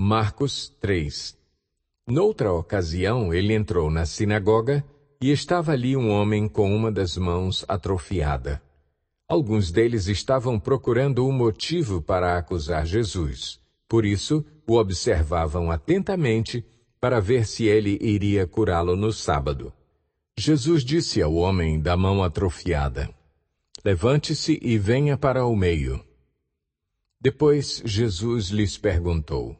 Marcos 3 Noutra ocasião, ele entrou na sinagoga e estava ali um homem com uma das mãos atrofiada. Alguns deles estavam procurando um motivo para acusar Jesus. Por isso, o observavam atentamente para ver se ele iria curá-lo no sábado. Jesus disse ao homem da mão atrofiada: Levante-se e venha para o meio. Depois Jesus lhes perguntou: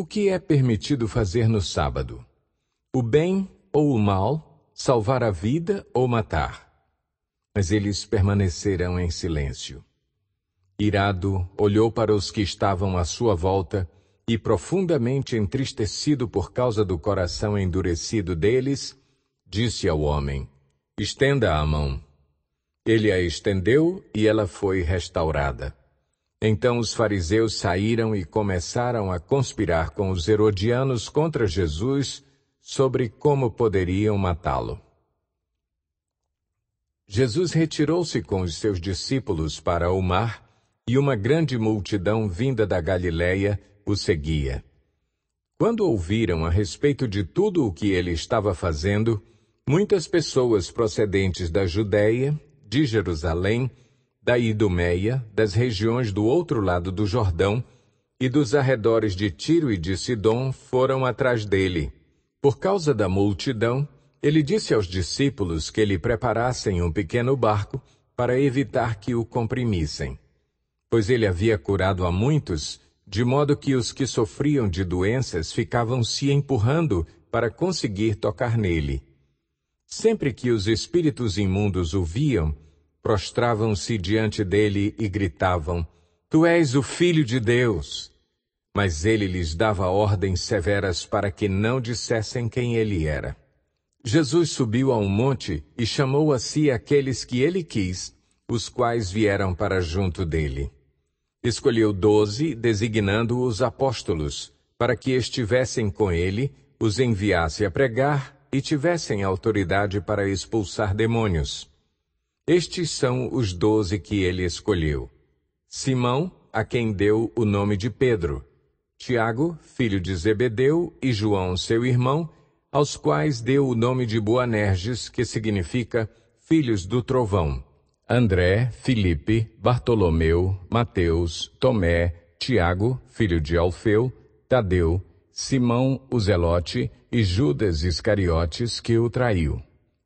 o que é permitido fazer no sábado? O bem ou o mal, salvar a vida ou matar? Mas eles permaneceram em silêncio. Irado, olhou para os que estavam à sua volta e, profundamente entristecido por causa do coração endurecido deles, disse ao homem: Estenda a mão. Ele a estendeu e ela foi restaurada. Então os fariseus saíram e começaram a conspirar com os herodianos contra Jesus sobre como poderiam matá-lo. Jesus retirou-se com os seus discípulos para o mar, e uma grande multidão vinda da Galiléia o seguia. Quando ouviram a respeito de tudo o que ele estava fazendo, muitas pessoas procedentes da Judéia, de Jerusalém da Idumeia, das regiões do outro lado do Jordão e dos arredores de Tiro e de Sidom foram atrás dele. Por causa da multidão, ele disse aos discípulos que lhe preparassem um pequeno barco para evitar que o comprimissem. Pois ele havia curado a muitos, de modo que os que sofriam de doenças ficavam se empurrando para conseguir tocar nele. Sempre que os espíritos imundos o viam, prostravam-se diante dele e gritavam: Tu és o Filho de Deus. Mas ele lhes dava ordens severas para que não dissessem quem ele era. Jesus subiu a um monte e chamou a si aqueles que ele quis, os quais vieram para junto dele. Escolheu doze, designando-os apóstolos, para que estivessem com ele, os enviasse a pregar e tivessem autoridade para expulsar demônios. Estes são os doze que ele escolheu: Simão, a quem deu o nome de Pedro, Tiago, filho de Zebedeu, e João, seu irmão, aos quais deu o nome de Boanerges, que significa filhos do trovão, André, Filipe, Bartolomeu, Mateus, Tomé, Tiago, filho de Alfeu, Tadeu, Simão o Zelote e Judas Iscariotes, que o traiu.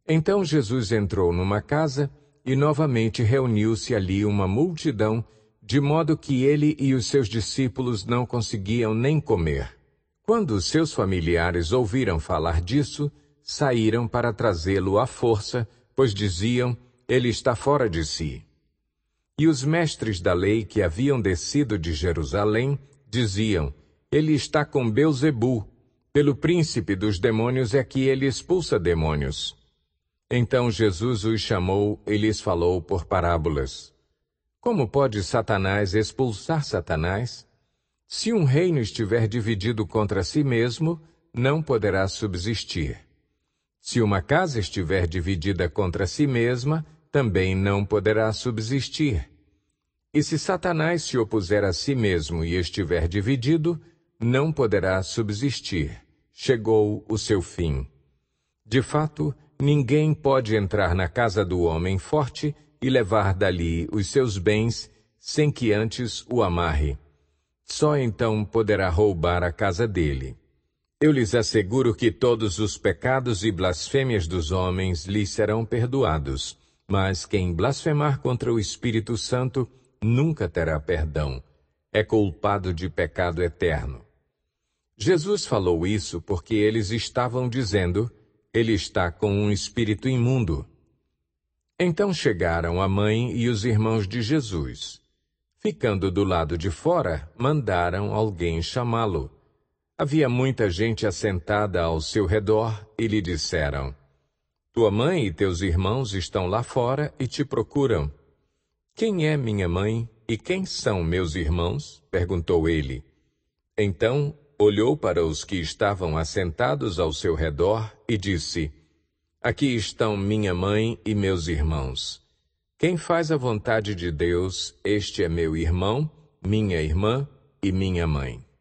Então Jesus entrou numa casa e novamente reuniu-se ali uma multidão, de modo que ele e os seus discípulos não conseguiam nem comer. Quando seus familiares ouviram falar disso, saíram para trazê-lo à força, pois diziam: Ele está fora de si. E os mestres da lei que haviam descido de Jerusalém diziam: Ele está com Beuzebu, pelo príncipe dos demônios é que ele expulsa demônios. Então Jesus os chamou e lhes falou por parábolas. Como pode Satanás expulsar Satanás? Se um reino estiver dividido contra si mesmo, não poderá subsistir. Se uma casa estiver dividida contra si mesma, também não poderá subsistir. E se Satanás se opuser a si mesmo e estiver dividido, não poderá subsistir. Chegou o seu fim. De fato, Ninguém pode entrar na casa do homem forte e levar dali os seus bens sem que antes o amarre. Só então poderá roubar a casa dele. Eu lhes asseguro que todos os pecados e blasfêmias dos homens lhes serão perdoados, mas quem blasfemar contra o Espírito Santo nunca terá perdão. É culpado de pecado eterno. Jesus falou isso porque eles estavam dizendo ele está com um espírito imundo. Então chegaram a mãe e os irmãos de Jesus. Ficando do lado de fora, mandaram alguém chamá-lo. Havia muita gente assentada ao seu redor e lhe disseram: Tua mãe e teus irmãos estão lá fora e te procuram. Quem é minha mãe e quem são meus irmãos? perguntou ele. Então olhou para os que estavam assentados ao seu redor e disse: Aqui estão minha mãe e meus irmãos. Quem faz a vontade de Deus, este é meu irmão, minha irmã e minha mãe.